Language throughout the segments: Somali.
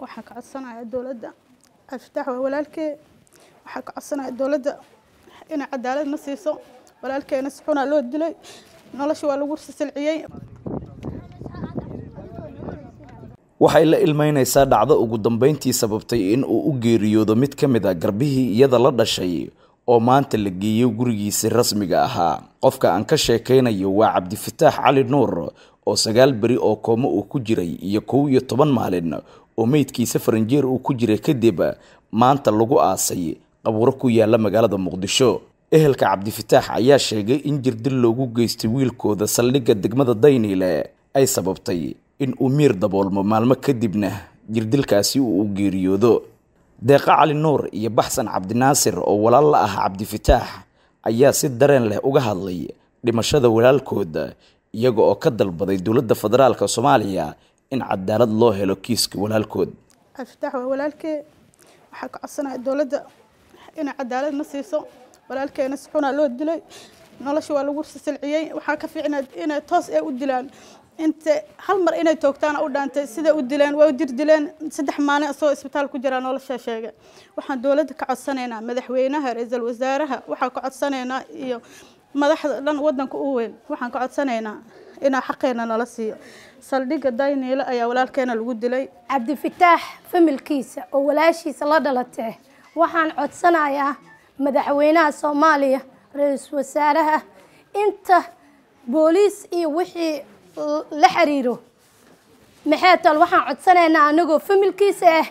waxaan ka codsanaya dowladda abdifatax waa walaalkee waxaan ka codsanaya dowladda inay cadaalad na siiso walaalkeena si loo dilay nolosha waa lagu silciyey waxay la ilmaynaysaa dhacdo ugu dambeyntii sababtay in uu u geeriyoodo mid ka mid a ah garbihii iyada la dhashay oo maanta la geeyey gurigiisi rasmiga ahaa qofka aan ka sheekaynayo waa cabdifataax cali nuur oo sagaal beri oo koomo uu ku jiray iyo kow iyo toban maalin oo meydkiisa faranjeer uu ku jiray kadib maanta lagu aasay qabuuro ku yaala magaalada muqdisho ehelka cabdifataax ayaa sheegay in jirdil loogu geystay wiilkooda saldhigga degmada dayniile ay sababtay in uu miir daboolmo maalmo kadibna jirdilkaasi uu geeriyoodo deeqa cali nuur iyo baxsan cabdinaasir oo walaal la ah cabdifitaax ayaa si dareen leh uga hadlay dhimashada walaalkooda iyaga oo ka dalbaday dowladda federaalk soomaaliya in cadaalad loo helo kiiska walaalkood cabdifitaax waa walaalkee waxaa ka codsanahay dowladda inay cadaalad na siiso walaalkeena si xunaa loo dilay nolosha waa lagu silciyey waxaa ka fiicnayd inay toos ee u dilaan inta hal mar inay toogtaan u dhaantay sida u dileen waa dirdileen saddex maalin asagoo isbitaal ku jiraa nolosha sheega waxaan dowladda ka codsanaynaa madaxweynaha ra iisal wasaaraha waxaan ka codsanaynaa iyo madaxda dhan wadanka u weyn waxaan ka codsanaynaa inaa xaqeena nala siiyo saldhigga dayniilo ayaa walaalkeena lagu dilay cabdifitaax familkiisa oo walaashiisa la dhalatee waxaan codsanayaa madaxweynaha soomaaliya ra-iisul wasaaraha inta booliis iyo wixii la xiriiro maxay tal waxaan codsanaynaa anagoo familkiisa ah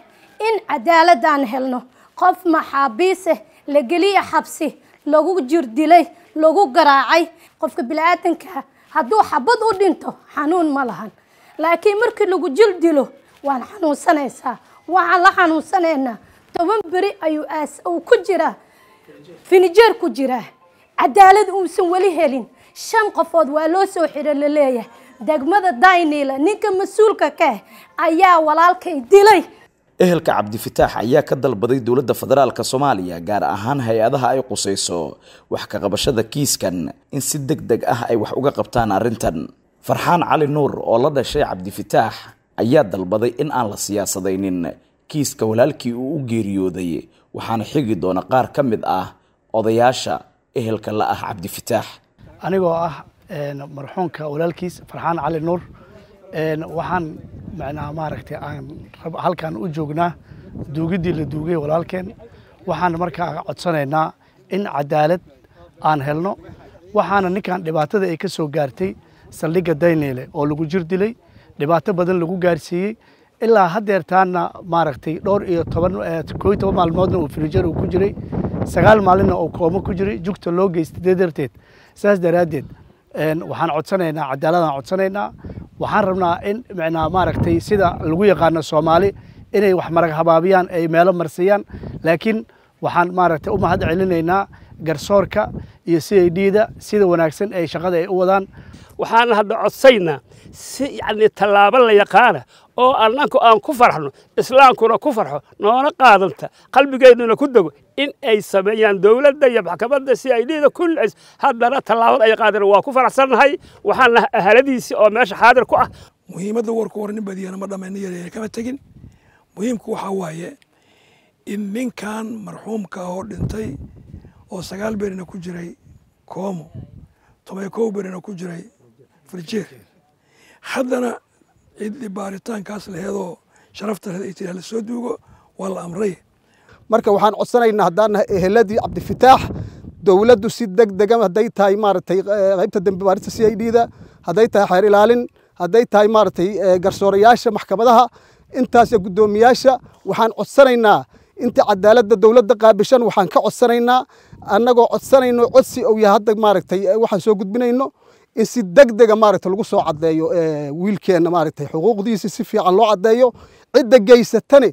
in cadaaladaan helno qof maxaabiise ah, la geliya xabsi lagu jirdilay lagu garaacay qofka bili-aadanka ah, hadduu xabad u dhinto xanuun ma lahan laakiin markii lagu jil dilo waan xanuunsanaysaa waxaan la xanuunsanaynaa toban beri ayuu aas uu ku jiraa finijeer ku jiraa cadaalad uusan weli helin shan qofood waa loo soo xiro la leeyahay degmada daynila ninka mas-uulka kaeh ah, ayaa walaalkay dilay ehelka cabdifitaax ayaa ka dalbaday dowladda federaalk soomaaliya gaar ahaan hay-adaha ay qusayso wax ka qabashada kiiskan in si deg deg ah ay wax uga qabtaan arrintan farxaan cali nuur oo la dhashay cabdifitaax ayaa dalbaday in aan la siyaasadaynin kiiska walaalkii uu u geeriyooday waxaana xigi doona qaar ka mid ah odayaasha ehelka la ah cabdifataax anigoo ah marxuunka walaalkiis farxaan cali nuur waxaan macnaa maaragtay aan halkan u joognaa duugiddii la duugay walaalkeen waxaan markaa codsanaynaa in cadaalad aan helno waxaana ninkan dhibaatada ay ka soo gaartay saldhigga dayneele oo lagu jir dilay dhibaato badan lagu gaarsiiyey ilaa haddeertaanna maaragtay dhowr iyo toban eh, koo toban maalmoodna uu filijer uu ku jiray sagaal maalinna oo kooma ku jiray jugta loo geystay darteed saas daraaddeed waxaan codsanaynaa cadaaladaan codsanaynaa waxaan rabnaa in micnaa maaragtay sida lagu yaqaano soomaali inay wax marag habaabiyaan ay meelo marsiiyaan laakiin waxaan maaragtay u mahad celinaynaa garsoorka iyo c i d da sida wanaagsan ay shaqada ay u wadaan waxaan hadda codsaynaa si yacni tallaabo la yaqaana oo annanku aan ku farxno islaamkuna ku farxo noona qaadanta qalbigeennuna ku dego in ay sameeyaan dowladda iyo maxkamadda si ay dhida kullis haddana tallaabad ay qaadeen waa ku faraxsannahay waxaan nahay ahaladiisii oo meesha xaadir ku ah muhiimadda warku hore nin badiya nama dhammayna kama tegin muhiimku waxaa waaye in ninkan marxuumka ahoo dhintay oo sagaal berina ku jiray koomo toban kow berina ku jiray farjeer haddana cidli baaritaankaas laheedoo sharafta leed ay tiri la soo duugo waa la amray marka waxaan codsanaynaa haddaana eheladii cabdifitaax dowladdu si deg degam hadday tahay maaragtay eh, qaybta dembi baarista c i d da hadday tahay xeer ilaalin hadday tahay maaragtay eh, garsoorayaasha maxkamadaha intaas iyo guddoomiyaasha waxaan codsanaynaa inta cadaaladda dowladda qaabishan waxaan ka codsanaynaa annagoo codsanayno codsi ou yahay hadda maaragtay eh, waxaan soo gudbinayno in si degdega maaragta lagu soo caddeeyo eh, wiilkeenna maaragtay xuquuqdiisi si fiican loo cadeeyo cidda geysatane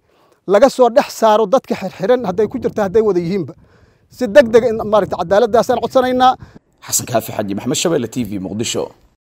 laga soo dhex saaro dadka xirxiran hadday ku jirta hadday wada yihiinba si deg dega in maaragta cadaaladdaasaan codsanaynaa xasan kaafi xaji maxamed shabeelle t v muqdisho